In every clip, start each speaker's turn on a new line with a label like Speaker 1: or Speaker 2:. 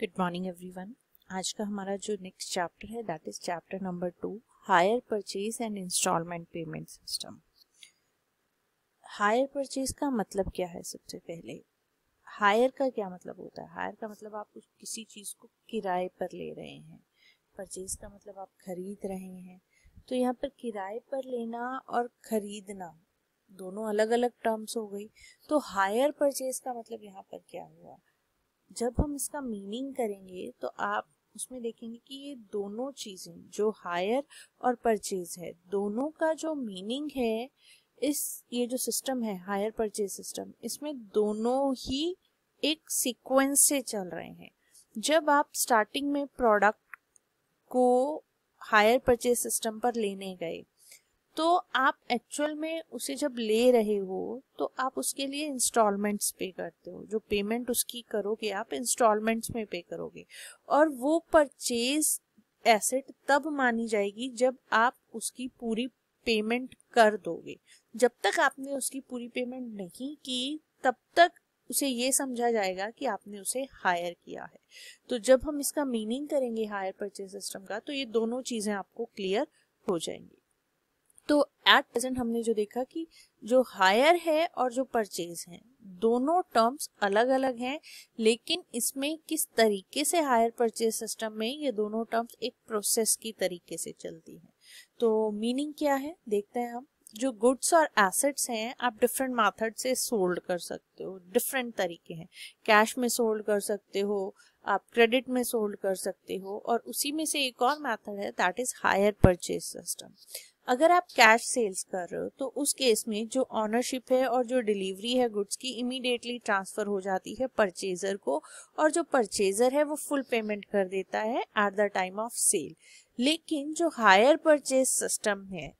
Speaker 1: good morning everyone आज का हमारा जो नेक्स्ट चैप्टर है that is chapter number two hire purchase and installment payment system hire purchase का मतलब क्या है सबसे पहले हायर का क्या मतलब होता है हायर का मतलब आप किसी चीज़ को किराए पर ले रहे हैं परचेज का मतलब आप खरीद रहे हैं तो यहाँ पर किराए पर लेना और खरीदना दोनों अलग अलग टर्म्स हो गई तो हायर परचेज का मतलब यहाँ पर क्या हुआ जब हम इसका मीनिंग करेंगे तो आप उसमें देखेंगे कि ये दोनों चीज़ें जो हायर और परचेज है दोनों का जो मीनिंग है इस ये जो सिस्टम है हायर परचेज सिस्टम इसमें दोनों ही एक सीक्वेंस से चल रहे हैं जब आप स्टार्टिंग में प्रोडक्ट को हायर परचेज सिस्टम पर लेने गए तो आप एक्चुअल में उसे जब ले रहे हो तो आप उसके लिए इंस्टॉलमेंट्स पे करते हो जो पेमेंट उसकी करोगे आप इंस्टॉलमेंट्स में पे करोगे और वो परचेज एसेट तब मानी जाएगी जब आप उसकी पूरी पेमेंट कर दोगे जब तक आपने उसकी पूरी पेमेंट नहीं की तब तक उसे ये समझा जाएगा कि आपने उसे हायर किया है तो जब हम इसका मीनिंग करेंगे हायर परचेज सिस्टम का तो ये दोनों चीज़ें आपको क्लियर हो जाएंगी तो एट प्रेजेंट हमने जो देखा कि जो हायर है और जो परचेज है दोनों टर्म्स अलग अलग हैं लेकिन इसमें किस तरीके से हायर परचेज सिस्टम में ये दोनों टर्म्स एक प्रोसेस की तरीके से चलती हैं तो मीनिंग क्या है देखते हैं हम जो गुड्स और एसेट्स हैं आप डिफरेंट मेथड से सोल्ड कर सकते हो डिफरेंट तरीके हैं कैश में सोल्ड कर सकते हो आप क्रेडिट में सोल्ड कर सकते हो और उसी में से एक और मेथड है that is hire purchase system अगर आप कैश सेल्स कर रहे हो तो उस केस में जो ऑनरशिप है और जो डिलीवरी है गुड्स की इमीडिएटली ट्रांसफर हो जाती है परचेजर को और जो परचेजर है वो फुल पेमेंट कर देता है at the time of sale लेकिन जो हायर परचेज सिस्टम है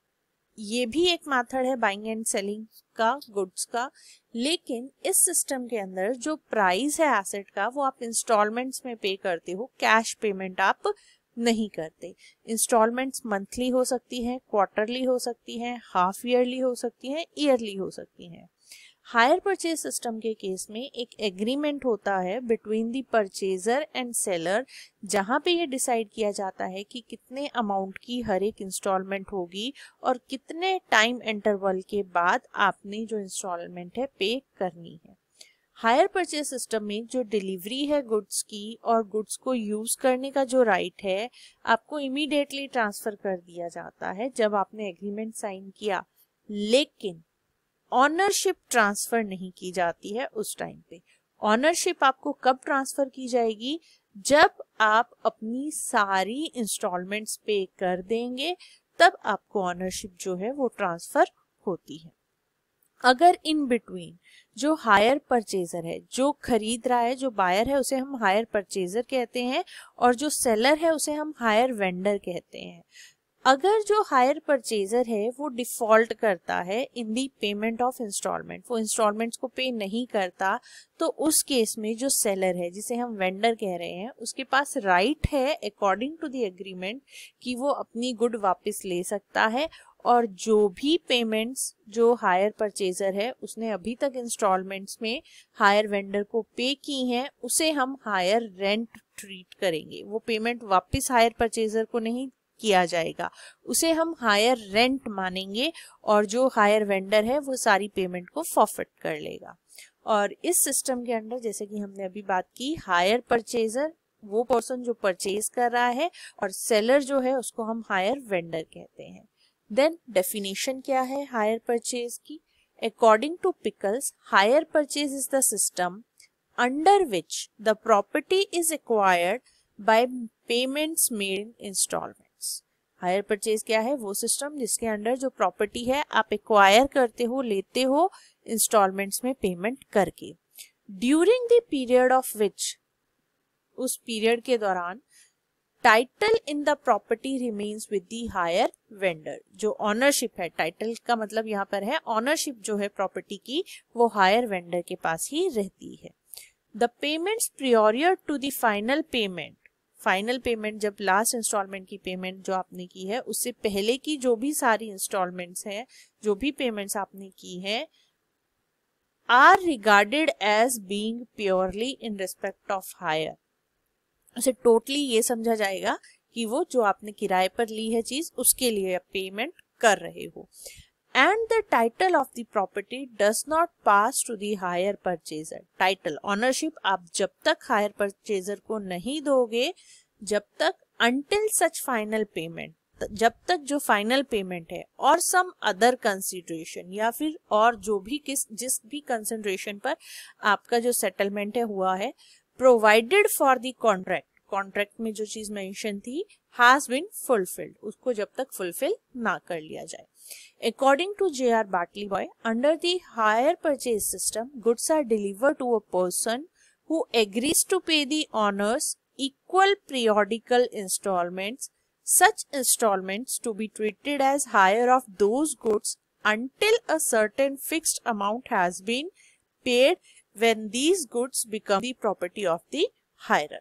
Speaker 1: ये भी एक मेथड है बाइंग एंड सेलिंग का गुड्स का लेकिन इस सिस्टम के अंदर जो प्राइस है एसेट का वो आप इंस्टॉलमेंट्स में पे करते हो कैश पेमेंट आप नहीं करते इंस्टॉलमेंट्स मंथली हो सकती है क्वार्टरली हो सकती है हाफ ईयरली हो सकती है ईयरली हो सकती है हायर परचेज सिस्टम के केस में एक एग्रीमेंट होता है between the purchaser and seller जहां पे ये डिसाइड किया जाता है कि कितने अमाउंट की हर एक इंस्टॉलमेंट होगी और कितने टाइम इंटरवल के बाद आपने जो इंस्टॉलमेंट है पे करनी है हायर परचेज सिस्टम में जो डिलीवरी है गुड्स की और गुड्स को यूज करने का जो राइट right है आपको इमीडिएटली ट्रांसफर कर दिया जाता है जब आपने एग्रीमेंट साइन किया लेकिन ऑनरशिप ट्रांसफर नहीं की जाती है उस टाइम पे ऑनरशिप आपको कब ट्रांसफर की जाएगी जब आप अपनी सारी इंस्टॉलमेंट्स पे कर देंगे तब आपको ऑनरशिप जो है वो ट्रांसफर होती है अगर इन बिटवीन जो हायर परचेजर है जो खरीद रहा है जो बायर है उसे हम हायर परचेजर कहते हैं और जो सेलर है उसे हम हायर वेंडर कहते हैं अगर जो हायर परचेजर है वो डिफॉल्ट करता है in the payment of installment वो इंस्टॉलमेंट्स को पे नहीं करता तो उस केस में जो सेलर है जिसे हम वेंडर कह रहे हैं उसके पास राइट right है अकॉर्डिंग टू द एग्रीमेंट कि वो अपनी गुड वापस ले सकता है और जो भी पेमेंट्स जो हायर परचेजर है उसने अभी तक इंस्टॉलमेंट्स में हायर वेंडर को पे की हैं उसे हम हायर रेंट ट्रीट करेंगे वो पेमेंट वापस हायर परचेजर को नहीं किया जाएगा उसे हम हायर रेंट मानेंगे और जो हायर वेंडर है वो सारी पेमेंट को फॉफिट कर लेगा और इस सिस्टम के अंडर जैसे कि हमने अभी बात की हायर परचेजर वो पर्सन जो परचेज कर रहा है और सेलर जो है उसको हम हायर वेंडर कहते हैं देन डेफिनेशन क्या है हायर परचेज की according to Pickles hire purchase is the system under which the property is acquired by payments made in installments hire purchase क्या है वो सिस्टम जिसके अंडर जो प्रॉपर्टी है आप एक्वायर करते हो लेते हो इंस्टॉलमेंट्स में पेमेंट करके during the period of which उस पीरियड के दौरान title in the property remains with the hire vendor जो ऑनरशिप है टाइटल का मतलब यहाँ पर है ऑनरशिप जो है प्रॉपर्टी की वो हायर वेंडर के पास ही रहती है the payments prior to the final payment final payment जब लास्ट इंस्टॉलमेंट की पेमेंट जो आपने की है उससे पहले की जो भी सारी इंस्टॉलमेंट्स हैं जो भी पेमेंट्स आपने की हैं are regarded as being purely in respect of hire उसे टोटली ये समझा जाएगा कि वो जो आपने किराए पर ली है चीज उसके लिए आप पेमेंट कर रहे हो and the title of the property does not pass to the hire purchaser title ownership आप जब तक हायर परचेजर को नहीं दोगे जब तक अंटिल सच फाइनल पेमेंट जब तक जो फाइनल पेमेंट है और सम अदर कंसिडरेशन या फिर और जो भी किस जिस भी कंसिडरेशन पर आपका जो सेटलमेंट है हुआ है Provided for the contract, contract में जो चीज मेंशन थी हैज बीन फुलफिल्ड उसको जब तक फुलफिल ना कर लिया जाए according to J R Batliboi under the hire purchase system goods are deliver to a person who agrees to pay the honors equal periodical installments such installments to be treated as hire of those goods until a certain fixed amount has been paid when these goods become the property of the hire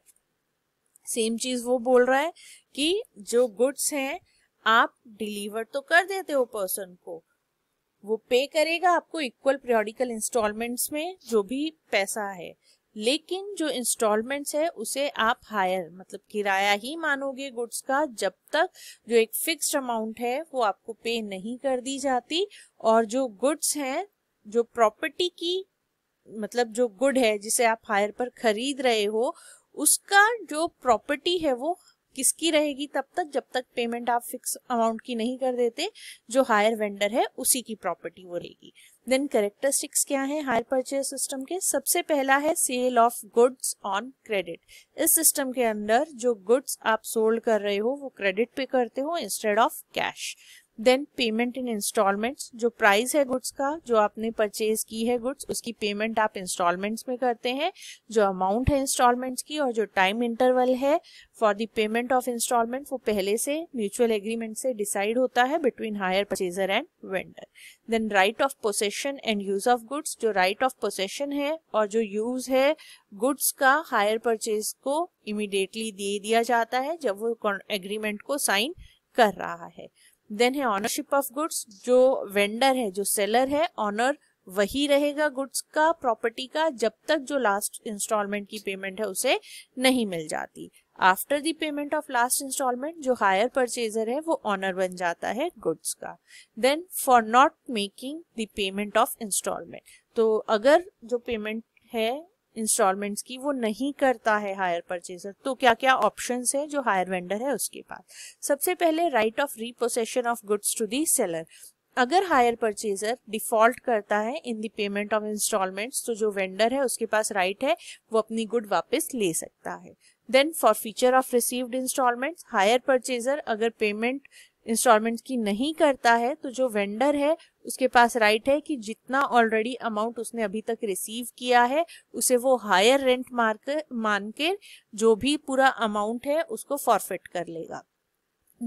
Speaker 1: same चीज वो बोल रहा है कि जो goods हैं आप deliver तो कर देते हो पर्सन को वो पे करेगा आपको इक्वल पीरियोडिकल इंस्टॉलमेंट्स में जो भी पैसा है लेकिन जो इंस्टॉलमेंट्स है उसे आप हायर मतलब किराया ही मानोगे गुड्स का जब तक जो एक फिक्स्ड अमाउंट है वो आपको पे नहीं कर दी जाती और जो गुड्स हैं जो प्रॉपर्टी की मतलब जो गुड है जिसे आप हायर पर खरीद रहे हो उसका जो प्रॉपर्टी है वो किसकी रहेगी तब तक जब तक पेमेंट आप फिक्स अमाउंट की नहीं कर देते जो हायर वेंडर है उसी की प्रॉपर्टी वो रहेगी देन करेक्टरिस्टिक्स क्या है हायर परचेज सिस्टम के सबसे पहला है sale of goods on credit इस सिस्टम के अंदर जो गुड्स आप सोल्ड कर रहे हो वो क्रेडिट पे करते हो instead of cash then payment in installments जो प्राइस है गुड्स का जो आपने परचेज की है गुड्स उसकी पेमेंट आप इंस्टॉलमेंट्स में करते हैं जो अमाउंट है इंस्टॉलमेंट्स की और जो टाइम इंटरवल है for the payment of installment वो पहले से म्यूचुअल एग्रीमेंट से डिसाइड होता है between hire purchaser and vendor then right of possession and use of goods जो राइट ऑफ पोसेशन है और जो यूज है गुड्स का हायर परचेज को इमिडिएटली दे दिया जाता है जब वो एग्रीमेंट को साइन कर रहा है देन है ऑनरशिप ऑफ गुड्स जो वेंडर है जो सेलर है ऑनर वही रहेगा गुड्स का प्रॉपर्टी का जब तक जो लास्ट इंस्टॉलमेंट की पेमेंट है उसे नहीं मिल जाती after the payment of last installment जो हायर परचेजर है वो ऑनर बन जाता है गुड्स का then for not making the payment of installment तो अगर जो पेमेंट है इंस्टॉलमेंट्स की वो नहीं करता है हायर परचेजर तो क्या क्या ऑप्शन है जो हायर वेंडर है उसके पास सबसे पहले right of repossession of goods to the seller अगर हायर परचेजर डिफॉल्ट करता है in the payment of installments तो जो वेंडर है उसके पास राइट right है वो अपनी गुड वापस ले सकता है then forfeiture of received installments hire purchaser अगर पेमेंट इंस्टॉलमेंट की नहीं करता है तो जो वेंडर है उसके पास राइट है कि जितना ऑलरेडी अमाउंट उसने अभी तक रिसीव किया है उसे वो हायर रेंट मार्क मान के जो भी पूरा अमाउंट है उसको फॉरफिट कर लेगा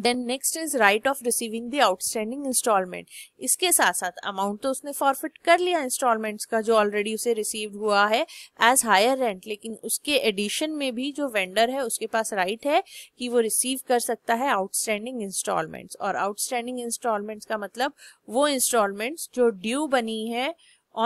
Speaker 1: then next is right of receiving the outstanding installment इसके साथ साथ अमाउंट तो उसने फॉरफिट कर लिया इंस्टॉलमेंट्स का जो ऑलरेडी उसे रिसीव हुआ है एज हायर रेंट लेकिन उसके एडिशन में भी जो वेंडर है उसके पास राइट right है कि वो रिसीव कर सकता है आउटस्टैंडिंग इंस्टॉलमेंट्स और आउटस्टैंडिंग इंस्टॉलमेंट्स का मतलब वो इंस्टॉलमेंट्स जो ड्यू बनी है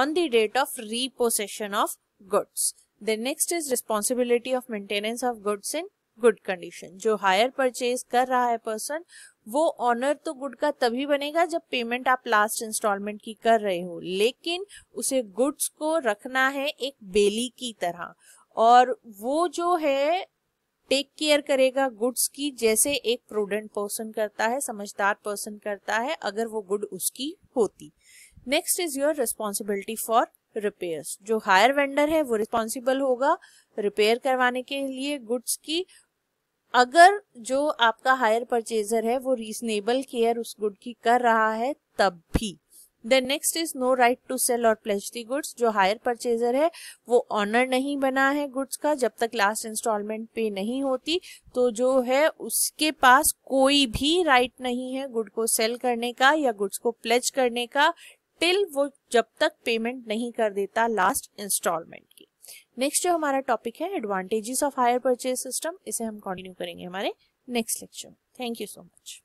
Speaker 1: on the date of repossession of goods then next is responsibility of maintenance of goods in good condition जो हायर परचेज कर रहा है पर्सन वो ऑनर तो गुड का तभी बनेगा जब पेमेंट आप लास्ट इंस्टॉलमेंट की कर रहे हो लेकिन उसे गुड्स को रखना है एक बेली की तरह और वो जो है टेक केयर करेगा गुड्स की जैसे एक प्रूडेंट पर्सन करता है समझदार पर्सन करता है अगर वो गुड उसकी होती next is your responsibility for repairs जो हायर वेंडर है वो रिस्पॉन्सिबल होगा रिपेयर करवाने के लिए गुड्स की अगर जो आपका हायर परचेजर है वो रीजनेबल केयर उस गुड की कर रहा है तब भी then next is no right to sell और प्लेज दी गुड्स जो हायर परचेजर है वो ऑनर नहीं बना है गुड्स का जब तक लास्ट इंस्टॉलमेंट पे नहीं होती तो जो है उसके पास कोई भी राइट right नहीं है गुड को सेल करने का या गुड्स को प्लेज करने का टिल वो जब तक पेमेंट नहीं कर देता लास्ट इंस्टॉलमेंट की नेक्स्ट जो हमारा टॉपिक है advantages of hire purchase system इसे हम कंटिन्यू करेंगे हमारे next lecture thank you so much